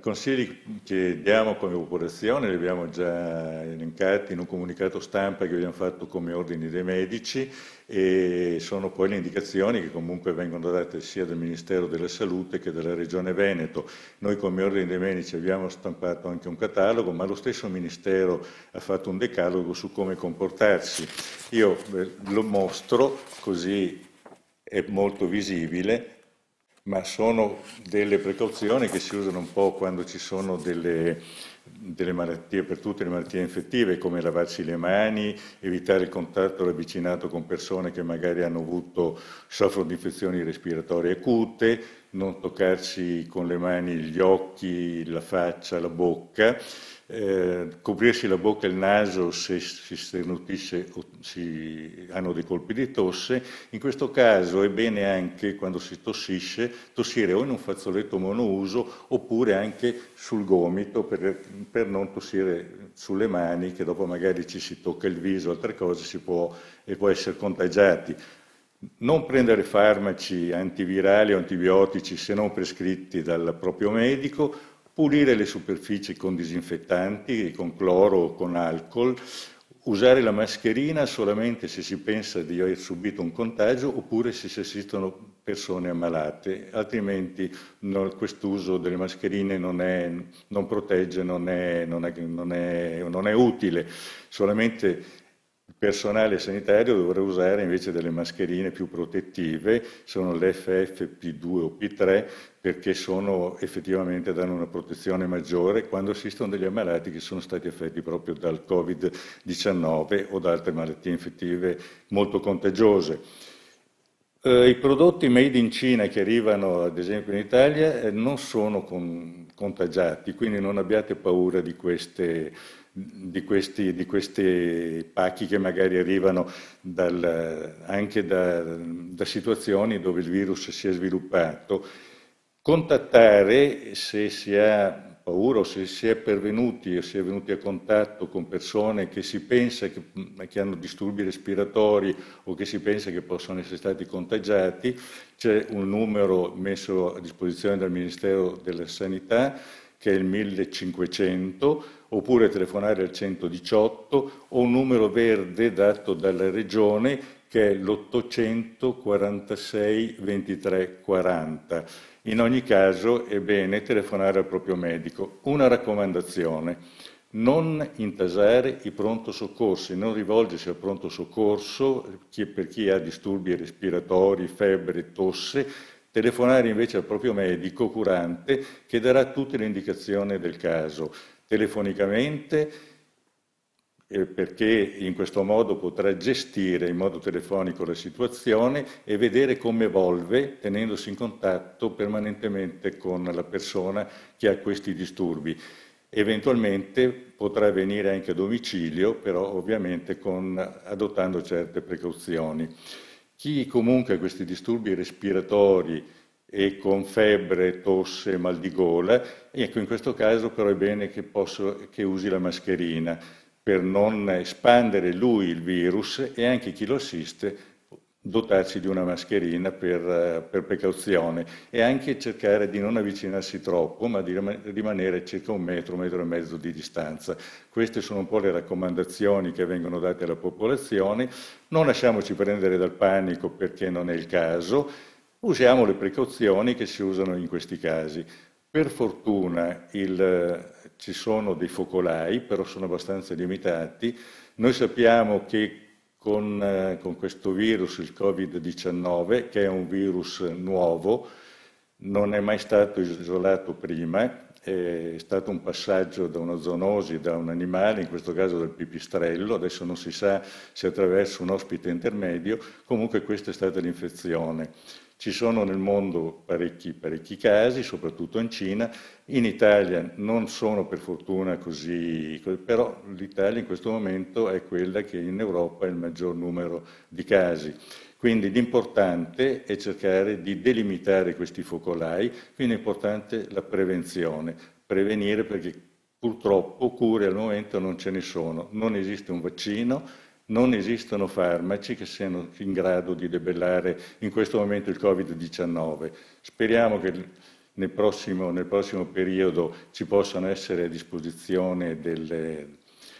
I consigli che diamo come popolazione li abbiamo già elencati in un comunicato stampa che abbiamo fatto come ordini dei medici e sono poi le indicazioni che comunque vengono date sia dal Ministero della Salute che dalla Regione Veneto. Noi come ordini dei medici abbiamo stampato anche un catalogo, ma lo stesso Ministero ha fatto un decalogo su come comportarsi. Io eh, lo mostro così è molto visibile ma sono delle precauzioni che si usano un po' quando ci sono delle, delle malattie, per tutte le malattie infettive, come lavarsi le mani, evitare il contatto ravvicinato con persone che magari hanno avuto, soffrono di infezioni respiratorie acute, non toccarsi con le mani gli occhi, la faccia, la bocca. Eh, coprirsi la bocca e il naso se si sternutisse o si hanno dei colpi di tosse. In questo caso è bene anche quando si tossisce tossire o in un fazzoletto monouso oppure anche sul gomito per, per non tossire sulle mani che dopo magari ci si tocca il viso, o altre cose si può, e può essere contagiati. Non prendere farmaci antivirali o antibiotici se non prescritti dal proprio medico, pulire le superfici con disinfettanti, con cloro o con alcol, usare la mascherina solamente se si pensa di aver subito un contagio oppure se si assistono persone ammalate, altrimenti no, quest'uso delle mascherine non, è, non protegge, non è, non, è, non è utile. Solamente il personale sanitario dovrà usare invece delle mascherine più protettive, sono le FFP2 o P3, perché sono, effettivamente danno una protezione maggiore quando assistono degli ammalati che sono stati affetti proprio dal Covid-19 o da altre malattie infettive molto contagiose. Eh, I prodotti made in Cina che arrivano ad esempio in Italia eh, non sono con, contagiati, quindi non abbiate paura di queste, di questi, di questi pacchi che magari arrivano dal, anche da, da, situazioni dove il virus si è sviluppato, contattare se si ha paura o se si è pervenuti o si è venuti a contatto con persone che si pensa che, che hanno disturbi respiratori o che si pensa che possono essere stati contagiati, c'è un numero messo a disposizione dal Ministero della Sanità che è il 1500, oppure telefonare al 118 o un numero verde dato dalla Regione che è l'846 23 40. In ogni caso è bene telefonare al proprio medico. Una raccomandazione, non intasare i pronto soccorsi, non rivolgersi al pronto soccorso per chi ha disturbi respiratori, febbre, tosse, telefonare invece al proprio medico curante che darà tutte le indicazioni del caso, telefonicamente perché in questo modo potrà gestire in modo telefonico la situazione e vedere come evolve tenendosi in contatto permanentemente con la persona che ha questi disturbi. Eventualmente potrà venire anche a domicilio, però ovviamente con, adottando certe precauzioni. Chi comunque ha questi disturbi respiratori e con febbre, tosse, mal di gola, ecco in questo caso però è bene che, posso, che usi la mascherina per non espandere lui il virus e anche chi lo assiste dotarsi di una mascherina per, eh, per precauzione e anche cercare di non avvicinarsi troppo ma di rimanere circa un metro, un metro e mezzo di distanza. Queste sono un po' le raccomandazioni che vengono date alla popolazione, non lasciamoci prendere dal panico perché non è il caso, usiamo le precauzioni che si usano in questi casi. Per fortuna il ci sono dei focolai, però sono abbastanza limitati. Noi sappiamo che con, eh, con questo virus, il Covid-19, che è un virus nuovo, non è mai stato isolato prima, è stato un passaggio da una zoonosi, da un animale, in questo caso dal pipistrello, adesso non si sa se attraverso un ospite intermedio, comunque questa è stata l'infezione. Ci sono nel mondo parecchi, parecchi, casi, soprattutto in Cina, in Italia non sono per fortuna così, però l'Italia in questo momento è quella che in Europa ha il maggior numero di casi. Quindi l'importante è cercare di delimitare questi focolai, quindi è importante la prevenzione, prevenire perché purtroppo cure al momento non ce ne sono, non esiste un vaccino, non esistono farmaci che siano in grado di debellare in questo momento il Covid-19. Speriamo che nel prossimo, nel prossimo, periodo ci possano essere a disposizione delle,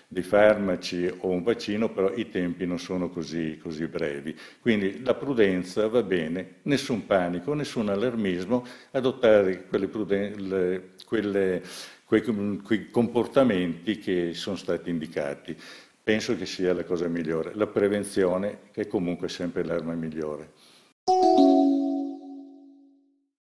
dei farmaci o un vaccino, però i tempi non sono così, così brevi. Quindi la prudenza va bene, nessun panico, nessun allarmismo, adottare quelle, pruden- quelle quei, quei comportamenti che sono stati indicati penso che sia la cosa migliore. La prevenzione è comunque sempre l'arma migliore.